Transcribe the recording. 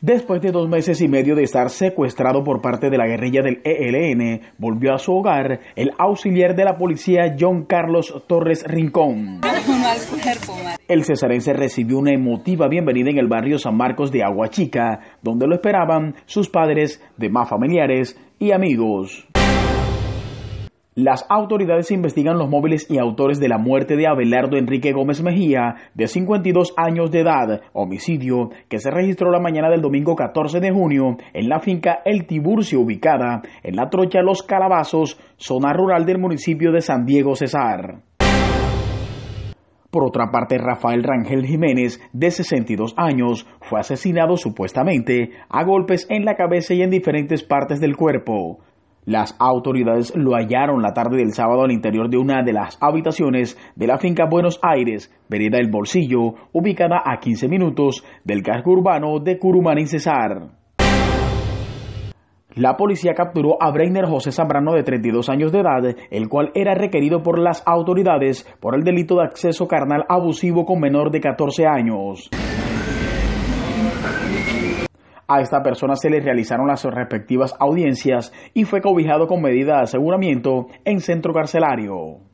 Después de dos meses y medio de estar secuestrado por parte de la guerrilla del ELN, volvió a su hogar el auxiliar de la policía John Carlos Torres Rincón. El cesarense recibió una emotiva bienvenida en el barrio San Marcos de Aguachica, donde lo esperaban sus padres, demás familiares y amigos. Las autoridades investigan los móviles y autores de la muerte de Abelardo Enrique Gómez Mejía, de 52 años de edad, homicidio que se registró la mañana del domingo 14 de junio en la finca El Tiburcio, ubicada en la trocha Los Calabazos, zona rural del municipio de San Diego Cesar. Por otra parte, Rafael Rangel Jiménez, de 62 años, fue asesinado supuestamente a golpes en la cabeza y en diferentes partes del cuerpo. Las autoridades lo hallaron la tarde del sábado al interior de una de las habitaciones de la finca Buenos Aires, vereda El Bolsillo, ubicada a 15 minutos del casco urbano de Curumán y Cesar. La policía capturó a Breiner José Zambrano de 32 años de edad, el cual era requerido por las autoridades por el delito de acceso carnal abusivo con menor de 14 años. A esta persona se le realizaron las respectivas audiencias y fue cobijado con medida de aseguramiento en centro carcelario.